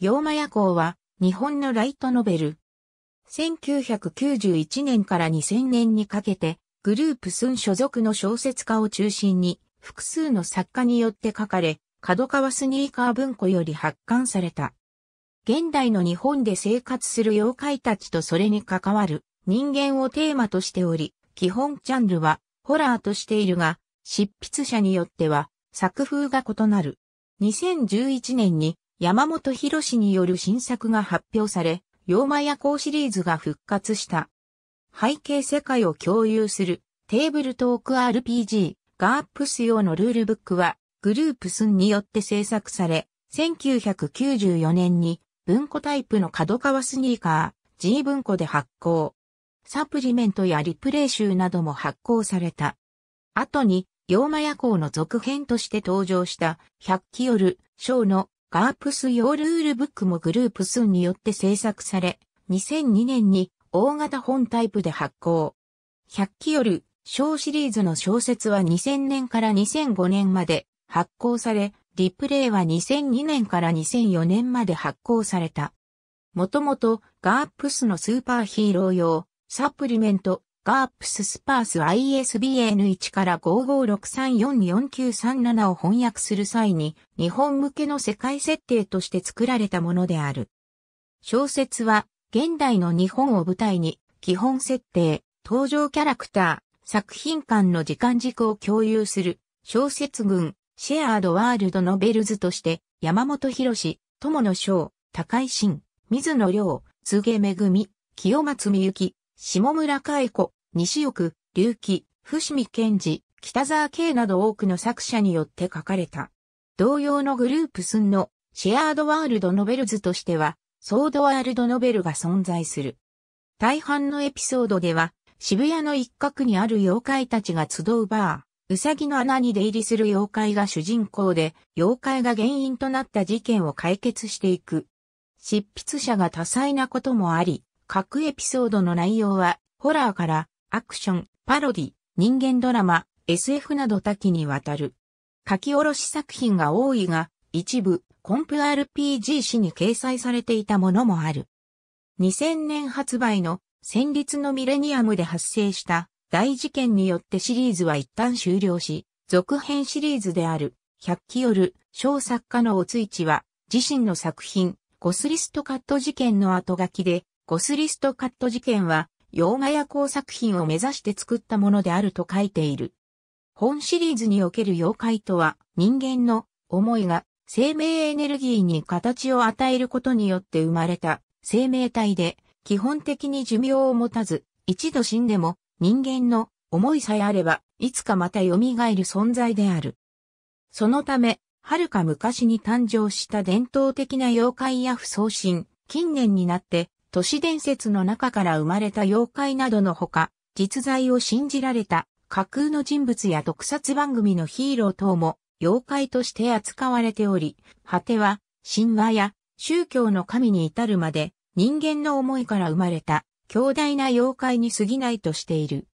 ーマ夜行は日本のライトノベル。1991年から2000年にかけてグループスン所属の小説家を中心に複数の作家によって書かれ、角川スニーカー文庫より発刊された。現代の日本で生活する妖怪たちとそれに関わる人間をテーマとしており、基本ジャンルはホラーとしているが、執筆者によっては作風が異なる。2011年に山本博士による新作が発表され、妖魔夜行シリーズが復活した。背景世界を共有するテーブルトーク RPG ガープス用のルールブックはグループスンによって制作され、1994年に文庫タイプの角川スニーカー G 文庫で発行。サプリメントやリプレイ集なども発行された。後に、妖魔夜行の続編として登場した、百鬼夜、章のガープス用ルールブックもグループスンによって制作され、2002年に大型本タイプで発行。100期よる小シリーズの小説は2000年から2005年まで発行され、リプレイは2002年から2004年まで発行された。もともとガープスのスーパーヒーロー用サプリメントガープススパース ISBN1 から5 5 6 3 4 4 9 3 7を翻訳する際に日本向けの世界設定として作られたものである。小説は現代の日本を舞台に基本設定、登場キャラクター、作品間の時間軸を共有する小説群シェアードワールドのベルズとして山本博士、友野翔、高井新、水野良、柘恵恵、清松美幸、下村海子、西翼、隆起、伏見健治、北沢慶など多くの作者によって書かれた。同様のグループ寸のシェアードワールドノベルズとしては、ソードワールドノベルが存在する。大半のエピソードでは、渋谷の一角にある妖怪たちが集うバー、うさぎの穴に出入りする妖怪が主人公で、妖怪が原因となった事件を解決していく。執筆者が多彩なこともあり、各エピソードの内容は、ホラーからアクション、パロディ、人間ドラマ、SF など多岐にわたる。書き下ろし作品が多いが、一部、コンプ RPG 誌に掲載されていたものもある。2000年発売の戦慄のミレニアムで発生した大事件によってシリーズは一旦終了し、続編シリーズである、百鬼夜、小作家のおついちは、自身の作品、ゴスリストカット事件の後書きで、ゴスリストカット事件は、洋画や工作品を目指して作ったものであると書いている。本シリーズにおける妖怪とは、人間の思いが生命エネルギーに形を与えることによって生まれた生命体で、基本的に寿命を持たず、一度死んでも人間の思いさえあれば、いつかまた蘇る存在である。そのため、遥か昔に誕生した伝統的な妖怪や不創神、近年になって都市伝説の中から生まれた妖怪などのほか、実在を信じられた架空の人物や特撮番組のヒーロー等も妖怪として扱われており、果ては神話や宗教の神に至るまで人間の思いから生まれた強大な妖怪に過ぎないとしている。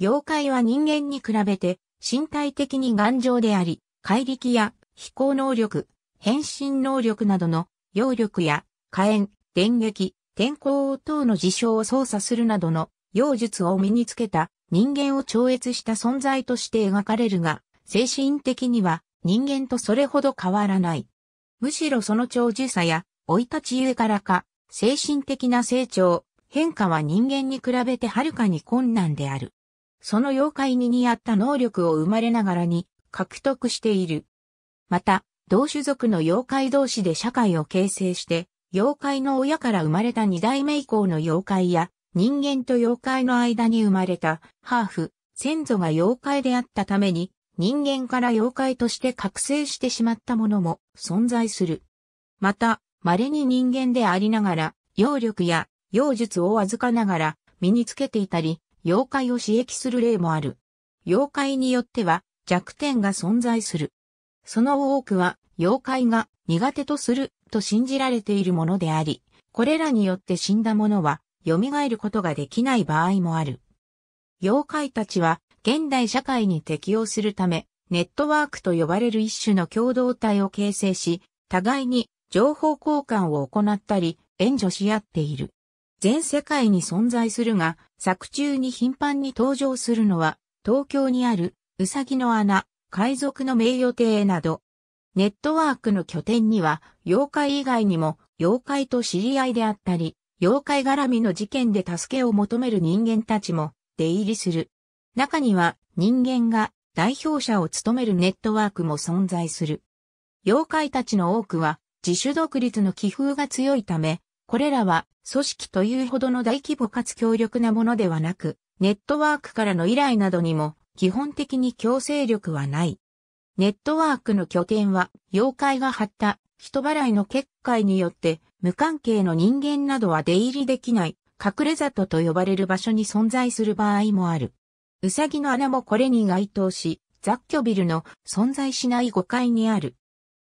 妖怪は人間に比べて身体的に頑丈であり、怪力や飛行能力、変身能力などの揚力や火炎、電撃、天候等の事象を操作するなどの妖術を身につけた人間を超越した存在として描かれるが、精神的には人間とそれほど変わらない。むしろその長寿さや老い立ちゆえからか、精神的な成長、変化は人間に比べてはるかに困難である。その妖怪に似合った能力を生まれながらに獲得している。また、同種族の妖怪同士で社会を形成して、妖怪の親から生まれた二代目以降の妖怪や、人間と妖怪の間に生まれた、ハーフ、先祖が妖怪であったために、人間から妖怪として覚醒してしまったものも存在する。また、稀に人間でありながら、妖力や妖術を預かながら身につけていたり、妖怪を刺激する例もある。妖怪によっては弱点が存在する。その多くは妖怪が苦手とすると信じられているものであり、これらによって死んだ者は蘇ることができない場合もある。妖怪たちは現代社会に適応するため、ネットワークと呼ばれる一種の共同体を形成し、互いに情報交換を行ったり、援助し合っている。全世界に存在するが、作中に頻繁に登場するのは、東京にある、うさぎの穴、海賊の名誉亭など、ネットワークの拠点には、妖怪以外にも、妖怪と知り合いであったり、妖怪絡みの事件で助けを求める人間たちも出入りする。中には人間が代表者を務めるネットワークも存在する。妖怪たちの多くは自主独立の気風が強いため、これらは組織というほどの大規模かつ強力なものではなく、ネットワークからの依頼などにも基本的に強制力はない。ネットワークの拠点は、妖怪が張った人払いの結界によって、無関係の人間などは出入りできない、隠れ里と呼ばれる場所に存在する場合もある。うさぎの穴もこれに該当し、雑居ビルの存在しない5階にある。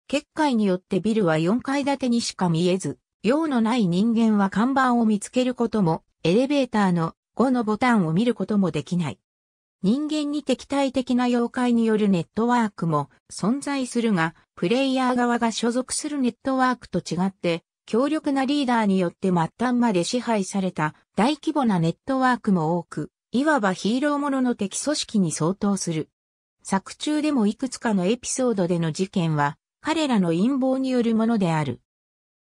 結界によってビルは4階建てにしか見えず、用のない人間は看板を見つけることも、エレベーターの5のボタンを見ることもできない。人間に敵対的な妖怪によるネットワークも存在するが、プレイヤー側が所属するネットワークと違って、強力なリーダーによって末端まで支配された大規模なネットワークも多く、いわばヒーローものの敵組織に相当する。作中でもいくつかのエピソードでの事件は、彼らの陰謀によるものである。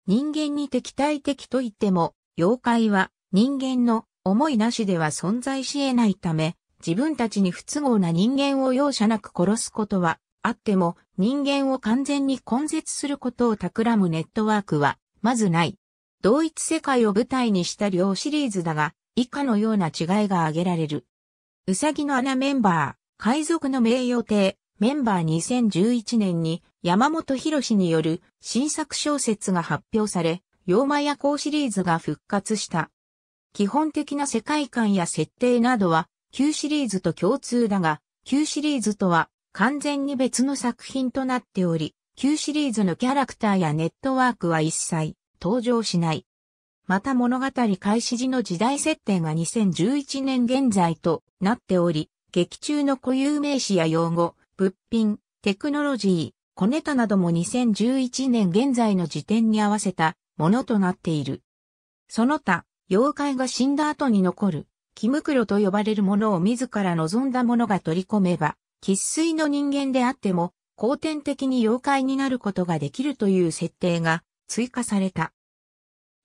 人間に敵対的といっても、妖怪は人間の思いなしでは存在し得ないため、自分たちに不都合な人間を容赦なく殺すことは、あっても人間を完全に根絶することを企むネットワークは、まずない。同一世界を舞台にした両シリーズだが、以下のような違いが挙げられる。うさぎの穴メンバー、海賊の名誉帝、メンバー2011年に山本博士による新作小説が発表され、妖魔夜行シリーズが復活した。基本的な世界観や設定などは旧シリーズと共通だが、旧シリーズとは完全に別の作品となっており、旧シリーズのキャラクターやネットワークは一切登場しない。また物語開始時の時代設定が2011年現在となっており、劇中の固有名詞や用語、物品、テクノロジー、小ネタなども2011年現在の時点に合わせたものとなっている。その他、妖怪が死んだ後に残る木袋と呼ばれるものを自ら望んだものが取り込めば、喫水の人間であっても、後天的に妖怪になることができるという設定が追加された。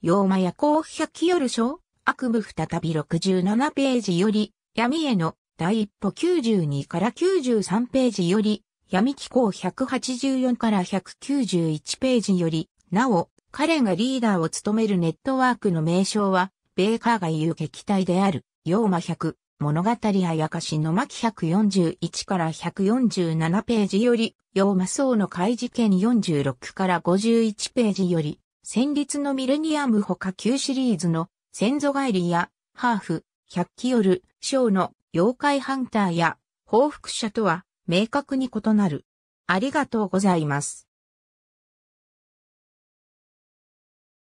妖魔夜行百夜書悪夢再び67ページより闇への第一歩92から93ページより闇機構184から191ページよりなお彼がリーダーを務めるネットワークの名称はベーカーが言う撃退である。妖魔100、物語あやかしの巻141から147ページより、ーマ層の怪事件46から51ページより、戦慄のミレニアム他旧シリーズの、先祖返りや、ハーフ、百鬼夜、章の、妖怪ハンターや、報復者とは、明確に異なる。ありがとうございます。